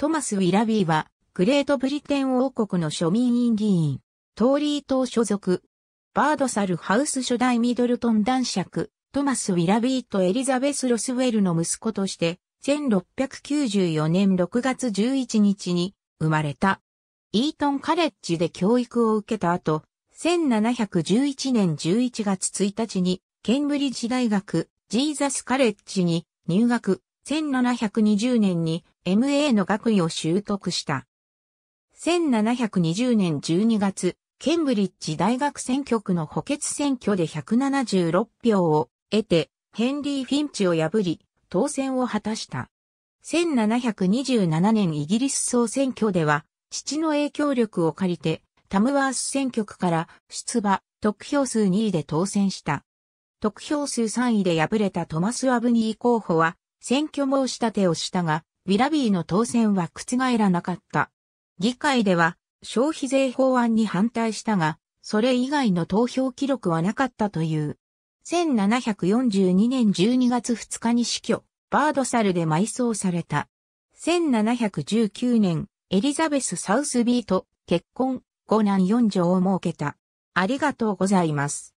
トマス・ウィラビーは、グレートブリテン王国の庶民院議員、トーリー党所属、バードサルハウス初代ミドルトン男爵、トマス・ウィラビーとエリザベス・ロスウェルの息子として、1694年6月11日に生まれた。イートンカレッジで教育を受けた後、1711年11月1日に、ケンブリッジ大学、ジーザスカレッジに入学、1720年に MA の学位を習得した。1720年12月、ケンブリッジ大学選挙区の補欠選挙で176票を得て、ヘンリー・フィンチを破り、当選を果たした。1727年イギリス総選挙では、父の影響力を借りて、タムワース選挙区から出馬、得票数2位で当選した。得票数3位で敗れたトマス・アブニー候補は、選挙申し立てをしたが、ウィラビーの当選は覆らなかった。議会では消費税法案に反対したが、それ以外の投票記録はなかったという。1742年12月2日に死去、バードサルで埋葬された。1719年、エリザベス・サウスビーと結婚、5男4女を設けた。ありがとうございます。